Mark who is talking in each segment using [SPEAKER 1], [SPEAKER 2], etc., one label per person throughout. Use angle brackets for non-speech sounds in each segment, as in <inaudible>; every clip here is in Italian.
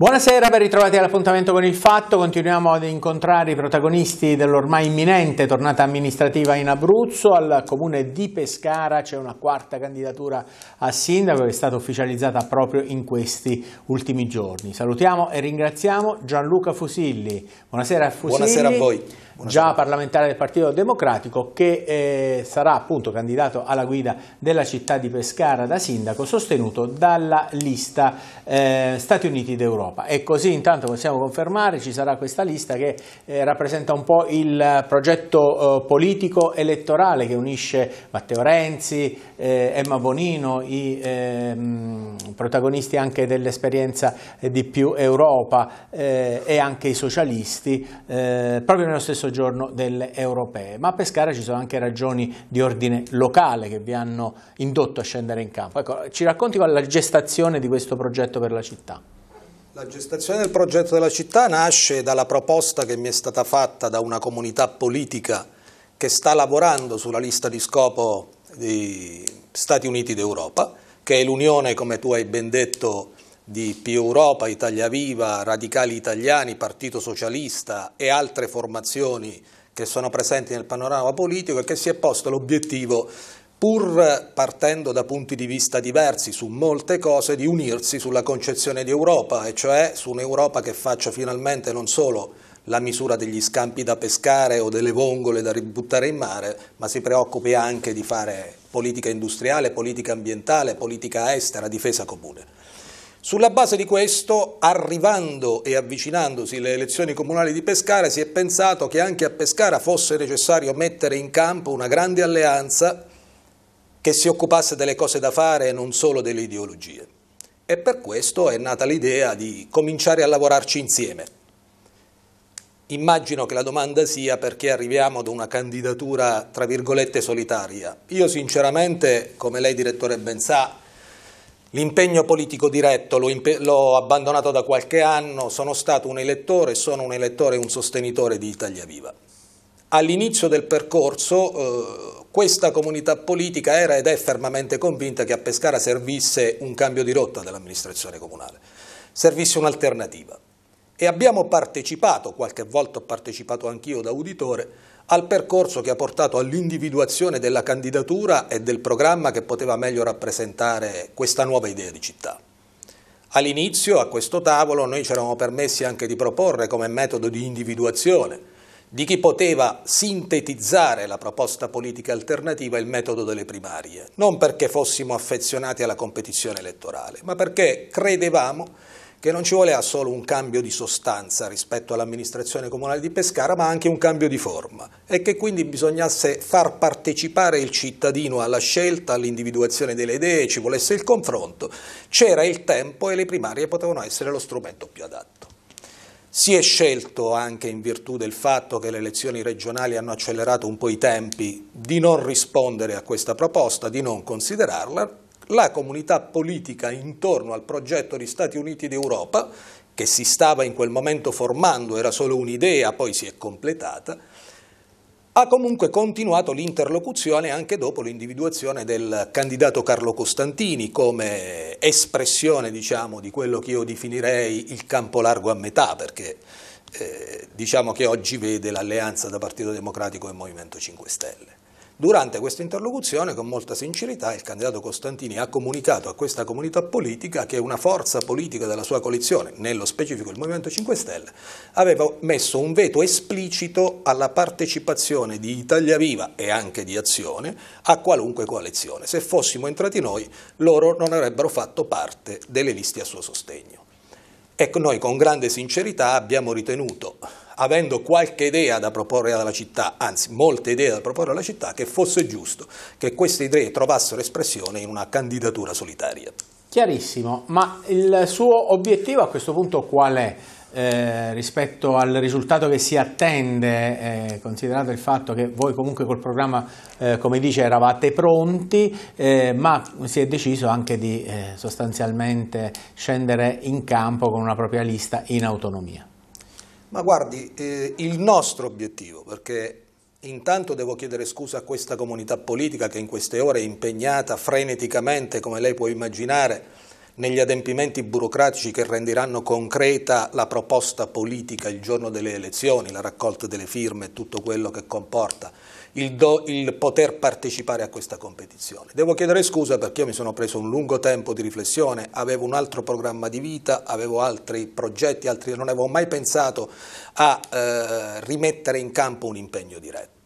[SPEAKER 1] Buonasera, ben ritrovati all'appuntamento con il fatto. Continuiamo ad incontrare i protagonisti dell'ormai imminente tornata amministrativa in Abruzzo. Al comune di Pescara c'è una quarta candidatura a sindaco che è stata ufficializzata proprio in questi ultimi giorni. Salutiamo e ringraziamo Gianluca Fusilli. Buonasera Fusilli. Buonasera a voi già parlamentare del Partito Democratico, che eh, sarà appunto candidato alla guida della città di Pescara da sindaco, sostenuto dalla lista eh, Stati Uniti d'Europa. E così intanto possiamo confermare, ci sarà questa lista che eh, rappresenta un po' il progetto eh, politico elettorale che unisce Matteo Renzi, eh, Emma Bonino, i ehm, protagonisti anche dell'esperienza di più Europa eh, e anche i socialisti, proprio nello stesso soggiorno delle europee. Ma a Pescara ci sono anche ragioni di ordine locale che vi hanno indotto a scendere in campo. Ecco, ci racconti qual è la gestazione di questo progetto per la città?
[SPEAKER 2] La gestazione del progetto della città nasce dalla proposta che mi è stata fatta da una comunità politica che sta lavorando sulla lista di scopo degli Stati Uniti d'Europa, che è l'unione, come tu hai ben detto, di Più Europa, Italia Viva, Radicali Italiani, Partito Socialista e altre formazioni che sono presenti nel panorama politico e che si è posto l'obiettivo, pur partendo da punti di vista diversi su molte cose, di unirsi sulla concezione di Europa, e cioè su un'Europa che faccia finalmente non solo la misura degli scampi da pescare o delle vongole da ributtare in mare, ma si preoccupi anche di fare politica industriale, politica ambientale, politica estera, difesa comune. Sulla base di questo, arrivando e avvicinandosi le elezioni comunali di Pescara, si è pensato che anche a Pescara fosse necessario mettere in campo una grande alleanza che si occupasse delle cose da fare e non solo delle ideologie. E per questo è nata l'idea di cominciare a lavorarci insieme. Immagino che la domanda sia perché arriviamo ad una candidatura, tra virgolette, solitaria. Io sinceramente, come lei direttore ben sa, L'impegno politico diretto l'ho abbandonato da qualche anno, sono stato un elettore, sono un elettore e un sostenitore di Italia Viva. All'inizio del percorso eh, questa comunità politica era ed è fermamente convinta che a Pescara servisse un cambio di rotta dell'amministrazione comunale, servisse un'alternativa. E abbiamo partecipato, qualche volta ho partecipato anch'io da uditore, al percorso che ha portato all'individuazione della candidatura e del programma che poteva meglio rappresentare questa nuova idea di città. All'inizio a questo tavolo noi ci eravamo permessi anche di proporre come metodo di individuazione di chi poteva sintetizzare la proposta politica alternativa il metodo delle primarie, non perché fossimo affezionati alla competizione elettorale, ma perché credevamo che non ci voleva solo un cambio di sostanza rispetto all'amministrazione comunale di Pescara, ma anche un cambio di forma e che quindi bisognasse far partecipare il cittadino alla scelta, all'individuazione delle idee, ci volesse il confronto. C'era il tempo e le primarie potevano essere lo strumento più adatto. Si è scelto anche in virtù del fatto che le elezioni regionali hanno accelerato un po' i tempi di non rispondere a questa proposta, di non considerarla, la comunità politica intorno al progetto di Stati Uniti d'Europa, che si stava in quel momento formando, era solo un'idea, poi si è completata, ha comunque continuato l'interlocuzione anche dopo l'individuazione del candidato Carlo Costantini come espressione diciamo, di quello che io definirei il campo largo a metà, perché eh, diciamo che oggi vede l'alleanza da Partito Democratico e Movimento 5 Stelle. Durante questa interlocuzione, con molta sincerità, il candidato Costantini ha comunicato a questa comunità politica che una forza politica della sua coalizione, nello specifico il Movimento 5 Stelle, aveva messo un veto esplicito alla partecipazione di Italia Viva e anche di Azione a qualunque coalizione. Se fossimo entrati noi, loro non avrebbero fatto parte delle liste a suo sostegno. Ecco, noi con grande sincerità abbiamo ritenuto avendo qualche idea da proporre alla città, anzi molte idee da proporre alla città, che fosse giusto che queste idee trovassero espressione in una candidatura solitaria.
[SPEAKER 1] Chiarissimo, ma il suo obiettivo a questo punto qual è? Eh, rispetto al risultato che si attende, eh, considerato il fatto che voi comunque col programma, eh, come dice, eravate pronti, eh, ma si è deciso anche di eh, sostanzialmente scendere in campo con una propria lista in autonomia.
[SPEAKER 2] Ma guardi, eh, il nostro obiettivo, perché intanto devo chiedere scusa a questa comunità politica che in queste ore è impegnata freneticamente, come lei può immaginare, negli adempimenti burocratici che renderanno concreta la proposta politica il giorno delle elezioni, la raccolta delle firme e tutto quello che comporta il, do, il, poter partecipare a questa competizione. Devo chiedere scusa perché io mi sono preso un lungo tempo di riflessione, avevo un altro programma di vita, avevo altri progetti, altri, non avevo mai pensato a eh, rimettere in campo un impegno diretto.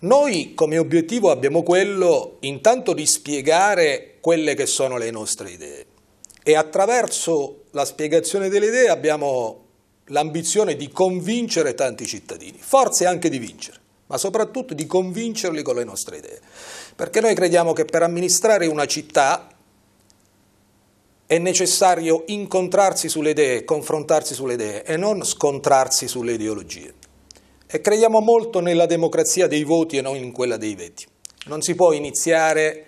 [SPEAKER 2] Noi come obiettivo abbiamo quello intanto di spiegare quelle che sono le nostre idee. E attraverso la spiegazione delle idee abbiamo l'ambizione di convincere tanti cittadini, forse anche di vincere, ma soprattutto di convincerli con le nostre idee. Perché noi crediamo che per amministrare una città è necessario incontrarsi sulle idee, confrontarsi sulle idee e non scontrarsi sulle ideologie. E crediamo molto nella democrazia dei voti e non in quella dei veti. Non si può iniziare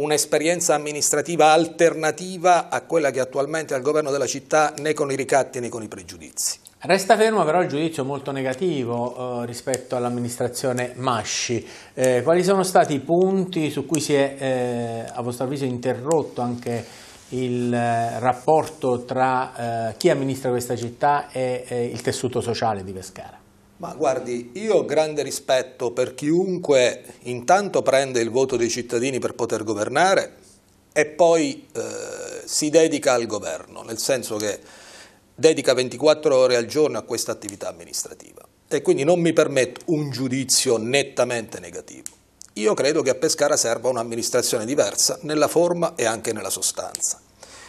[SPEAKER 2] un'esperienza amministrativa alternativa a quella che attualmente ha il governo della città né con i ricatti né con i pregiudizi.
[SPEAKER 1] Resta fermo però il giudizio molto negativo eh, rispetto all'amministrazione Masci. Eh, quali sono stati i punti su cui si è, eh, a vostro avviso, interrotto anche il eh, rapporto tra eh, chi amministra questa città e eh, il tessuto sociale di Pescara?
[SPEAKER 2] Ma guardi, io ho grande rispetto per chiunque intanto prende il voto dei cittadini per poter governare e poi eh, si dedica al governo, nel senso che dedica 24 ore al giorno a questa attività amministrativa e quindi non mi permetto un giudizio nettamente negativo. Io credo che a Pescara serva un'amministrazione diversa nella forma e anche nella sostanza.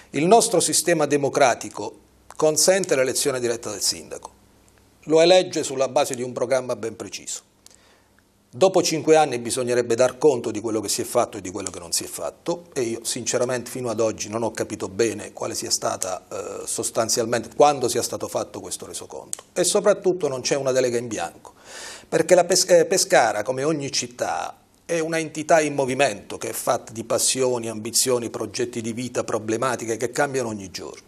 [SPEAKER 2] Il nostro sistema democratico consente l'elezione diretta del sindaco lo elegge sulla base di un programma ben preciso. Dopo cinque anni bisognerebbe dar conto di quello che si è fatto e di quello che non si è fatto e io sinceramente fino ad oggi non ho capito bene quale sia stata eh, sostanzialmente, quando sia stato fatto questo resoconto e soprattutto non c'è una delega in bianco perché la pes eh, Pescara come ogni città è un'entità in movimento che è fatta di passioni, ambizioni, progetti di vita, problematiche che cambiano ogni giorno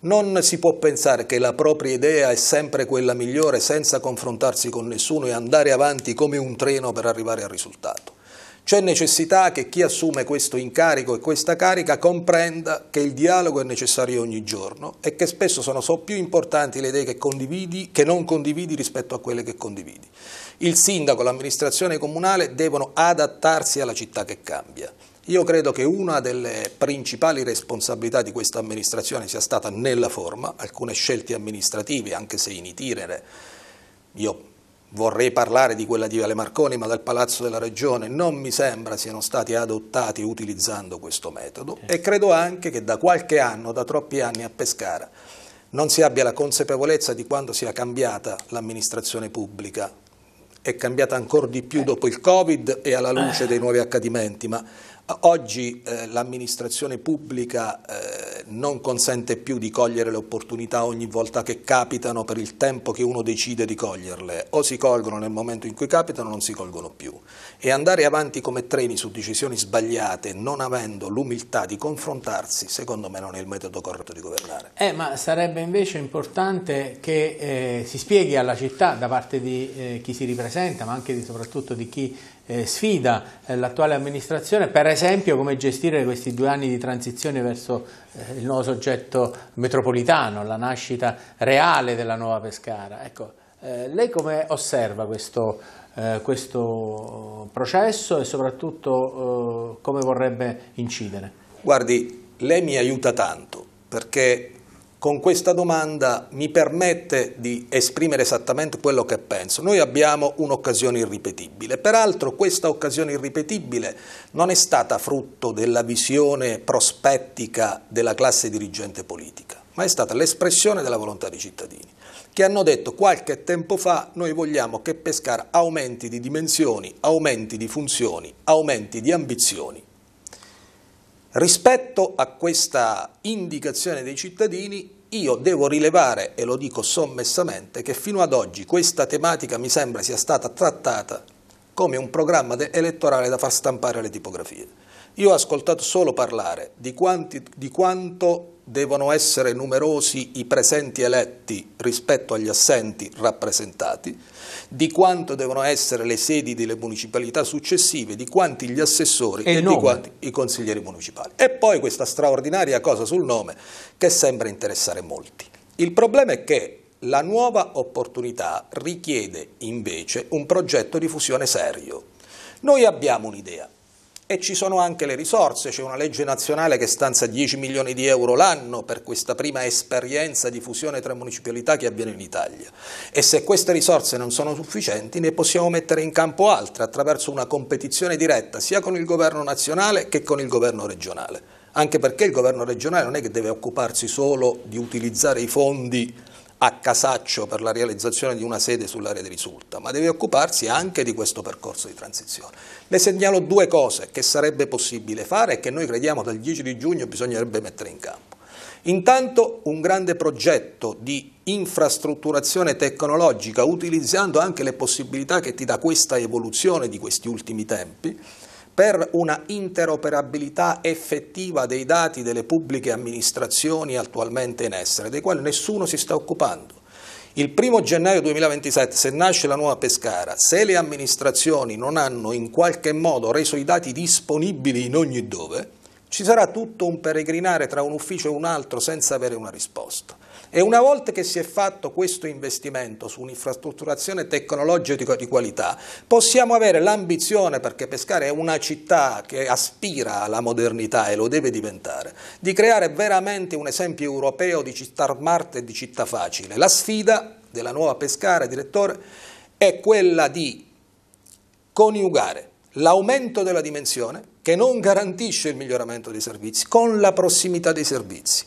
[SPEAKER 2] non si può pensare che la propria idea è sempre quella migliore senza confrontarsi con nessuno e andare avanti come un treno per arrivare al risultato. C'è necessità che chi assume questo incarico e questa carica comprenda che il dialogo è necessario ogni giorno e che spesso sono so più importanti le idee che condividi che non condividi rispetto a quelle che condividi. Il sindaco, l'amministrazione comunale devono adattarsi alla città che cambia. Io credo che una delle principali responsabilità di questa amministrazione sia stata nella forma, alcune scelte amministrative, anche se in itinere, io vorrei parlare di quella di Vale Marconi, ma dal Palazzo della Regione non mi sembra siano stati adottati utilizzando questo metodo e credo anche che da qualche anno, da troppi anni a Pescara, non si abbia la consapevolezza di quanto sia cambiata l'amministrazione pubblica è cambiata ancora di più eh. dopo il Covid e alla luce dei nuovi accadimenti, ma Oggi eh, l'amministrazione pubblica eh, non consente più di cogliere le opportunità ogni volta che capitano per il tempo che uno decide di coglierle, o si colgono nel momento in cui capitano o non si colgono più. E andare avanti come treni su decisioni sbagliate, non avendo l'umiltà di confrontarsi, secondo me non è il metodo corretto di governare.
[SPEAKER 1] Eh, ma sarebbe invece importante che eh, si spieghi alla città da parte di eh, chi si ripresenta, ma anche e soprattutto di chi eh, sfida eh, l'attuale amministrazione, per esempio come gestire questi due anni di transizione verso eh, il nuovo soggetto metropolitano, la nascita reale della nuova Pescara. Ecco, lei come osserva questo, questo, processo e soprattutto come vorrebbe incidere?
[SPEAKER 2] Guardi, lei mi aiuta tanto perché con questa domanda mi permette di esprimere esattamente quello che penso. Noi abbiamo un'occasione irripetibile, peraltro questa occasione irripetibile non è stata frutto della visione prospettica della classe dirigente politica, ma è stata l'espressione della volontà dei cittadini, che hanno detto qualche tempo fa noi vogliamo che Pescara aumenti di dimensioni, aumenti di funzioni, aumenti di ambizioni Rispetto a questa indicazione dei cittadini, io devo rilevare, e lo dico sommessamente, che fino ad oggi questa tematica mi sembra sia stata trattata come un programma elettorale da far stampare alle tipografie. Io ho ascoltato solo parlare di, quanti, di quanto devono essere numerosi i presenti eletti rispetto agli assenti rappresentati, di quanto devono essere le sedi delle municipalità successive, di quanti gli assessori e, e di quanti i consiglieri municipali. E poi questa straordinaria cosa sul nome che sembra interessare molti. Il problema è che la nuova opportunità richiede invece un progetto di fusione serio. Noi abbiamo un'idea, e ci sono anche le risorse, c'è una legge nazionale che stanzia 10 milioni di euro l'anno per questa prima esperienza di fusione tra municipalità che avviene in Italia e se queste risorse non sono sufficienti ne possiamo mettere in campo altre attraverso una competizione diretta sia con il governo nazionale che con il governo regionale, anche perché il governo regionale non è che deve occuparsi solo di utilizzare i fondi a casaccio per la realizzazione di una sede sull'area di risulta, ma deve occuparsi anche di questo percorso di transizione. Le segnalo due cose che sarebbe possibile fare e che noi crediamo dal 10 di giugno bisognerebbe mettere in campo. Intanto un grande progetto di infrastrutturazione tecnologica utilizzando anche le possibilità che ti dà questa evoluzione di questi ultimi tempi per una interoperabilità effettiva dei dati delle pubbliche amministrazioni attualmente in essere, dei quali nessuno si sta occupando. Il 1 gennaio 2027, se nasce la nuova Pescara, se le amministrazioni non hanno in qualche modo reso i dati disponibili in ogni dove, ci sarà tutto un peregrinare tra un ufficio e un altro senza avere una risposta. E una volta che si è fatto questo investimento su un'infrastrutturazione tecnologica di qualità, possiamo avere l'ambizione, perché Pescara è una città che aspira alla modernità e lo deve diventare, di creare veramente un esempio europeo di città smart e di città facile. La sfida della nuova Pescara, direttore, è quella di coniugare l'aumento della dimensione, che non garantisce il miglioramento dei servizi, con la prossimità dei servizi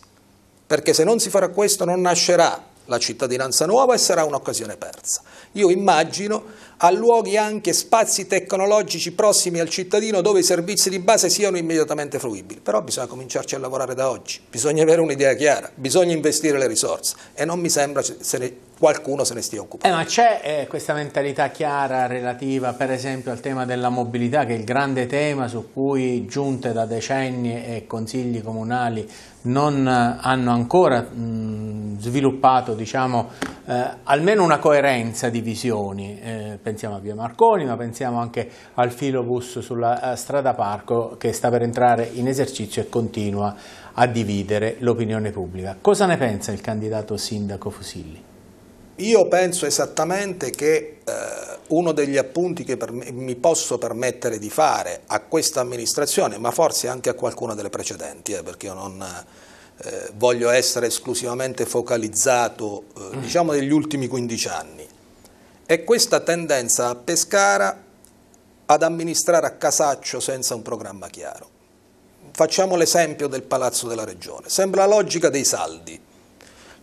[SPEAKER 2] perché se non si farà questo non nascerà la cittadinanza nuova e sarà un'occasione persa. Io immagino a luoghi anche spazi tecnologici prossimi al cittadino dove i servizi di base siano immediatamente fruibili, però bisogna cominciarci a lavorare da oggi, bisogna avere un'idea chiara, bisogna investire le risorse e non mi sembra se ne qualcuno se ne stia
[SPEAKER 1] occupando. Eh, ma c'è eh, questa mentalità chiara relativa per esempio al tema della mobilità che è il grande tema su cui giunte da decenni e consigli comunali non eh, hanno ancora mh, mm, sviluppato diciamo, eh, almeno una coerenza di visioni, eh, pensiamo a Via Marconi ma pensiamo anche al filobus sulla eh, strada Parco che sta per entrare in esercizio e continua a dividere l'opinione pubblica. Cosa ne pensa il candidato sindaco Fusilli?
[SPEAKER 2] Io penso esattamente che eh, uno degli appunti che me, mi posso permettere di fare a questa amministrazione, ma forse anche a qualcuna delle precedenti, eh, perché io non eh, voglio essere esclusivamente focalizzato, eh, mm. diciamo, degli ultimi 15 anni, è questa tendenza a Pescara ad amministrare a casaccio senza un programma chiaro. Facciamo l'esempio del Palazzo della Regione. Sembra la logica dei saldi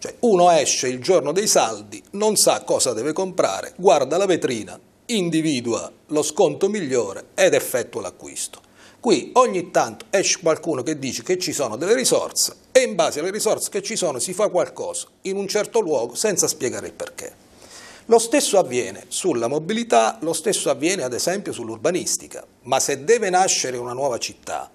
[SPEAKER 2] cioè uno esce il giorno dei saldi, non sa cosa deve comprare, guarda la vetrina, individua lo sconto migliore ed effettua l'acquisto. Qui ogni tanto esce qualcuno che dice che ci sono delle risorse e in base alle risorse che ci sono si fa qualcosa in un certo luogo senza spiegare il perché. Lo stesso avviene sulla mobilità, lo stesso avviene ad esempio sull'urbanistica, ma se deve nascere una nuova città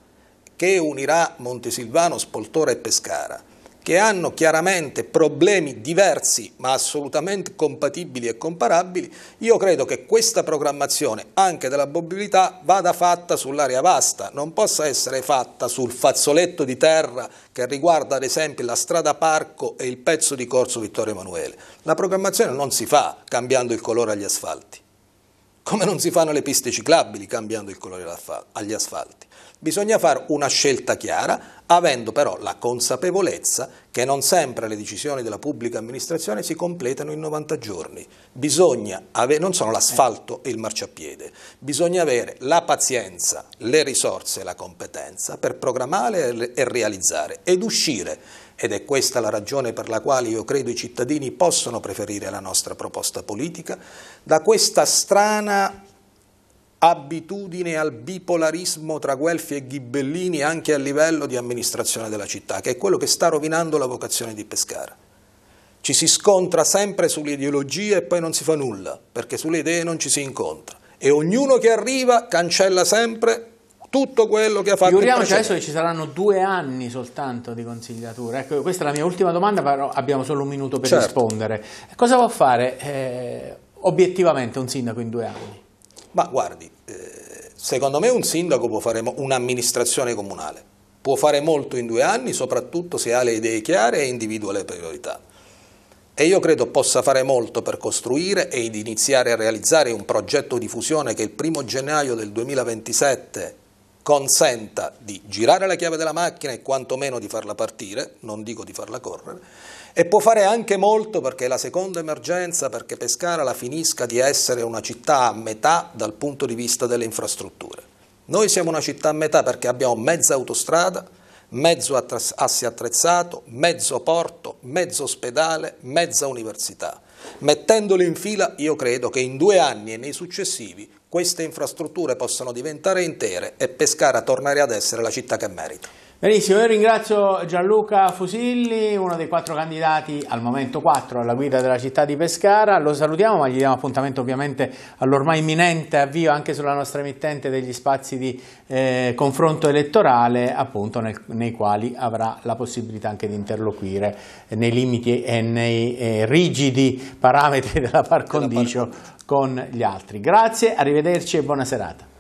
[SPEAKER 2] che unirà Montesilvano, Spoltore e Pescara, che hanno chiaramente problemi diversi ma assolutamente compatibili e comparabili, io credo che questa programmazione anche della mobilità vada fatta sull'area vasta, non possa essere fatta sul fazzoletto di terra che riguarda ad esempio la strada parco e il pezzo di corso Vittorio Emanuele. La programmazione non si fa cambiando il colore agli asfalti come non si fanno le piste ciclabili cambiando il colore agli asfalti. Bisogna fare una scelta chiara, avendo però la consapevolezza che non sempre le decisioni della pubblica amministrazione si completano in 90 giorni. Avere, non sono l'asfalto e il marciapiede, bisogna avere la pazienza, le risorse e la competenza per programmare e realizzare ed uscire ed è questa la ragione per la quale io credo i cittadini possono preferire la nostra proposta politica, da questa strana abitudine al bipolarismo tra Guelfi e Ghibellini anche a livello di amministrazione della città, che è quello che sta rovinando la vocazione di Pescara. Ci si scontra sempre sulle ideologie e poi non si fa nulla, perché sulle idee non ci si incontra. E ognuno che arriva cancella sempre tutto quello che ha fatto. Giuriamoci adesso che ci
[SPEAKER 1] saranno due anni soltanto di consigliatura. Ecco, questa è la mia ultima domanda, però abbiamo solo un minuto per certo. rispondere. Cosa può fare eh, obiettivamente un sindaco in due anni? Ma guardi, eh,
[SPEAKER 2] secondo me un sindaco può fare un'amministrazione comunale. Può fare molto in due anni, soprattutto se ha le idee chiare e individua le priorità. E io credo possa fare molto per costruire ed iniziare a realizzare un progetto di fusione che il primo gennaio del 2027 consenta di girare la chiave della macchina e quantomeno di farla partire, non dico di farla correre, e può fare anche molto perché la seconda emergenza, perché Pescara la finisca di essere una città a metà dal punto di vista delle infrastrutture. Noi siamo una città a metà perché abbiamo mezza autostrada, mezzo assi attrezzato, mezzo porto, mezzo ospedale, mezza università. Mettendoli in fila io credo che in due anni e nei successivi queste infrastrutture possono diventare intere e Pescara tornare ad essere la città che merita.
[SPEAKER 1] Benissimo, io ringrazio Gianluca Fusilli, uno dei quattro candidati al momento quattro alla guida della città di Pescara. Lo salutiamo, ma gli diamo appuntamento ovviamente all'ormai imminente avvio anche sulla nostra emittente degli spazi di eh, confronto elettorale, appunto nel, nei quali avrà la possibilità anche di interloquire nei limiti e nei eh, rigidi parametri <laughs> della par condicio con gli altri. Grazie, arrivederci e buona serata.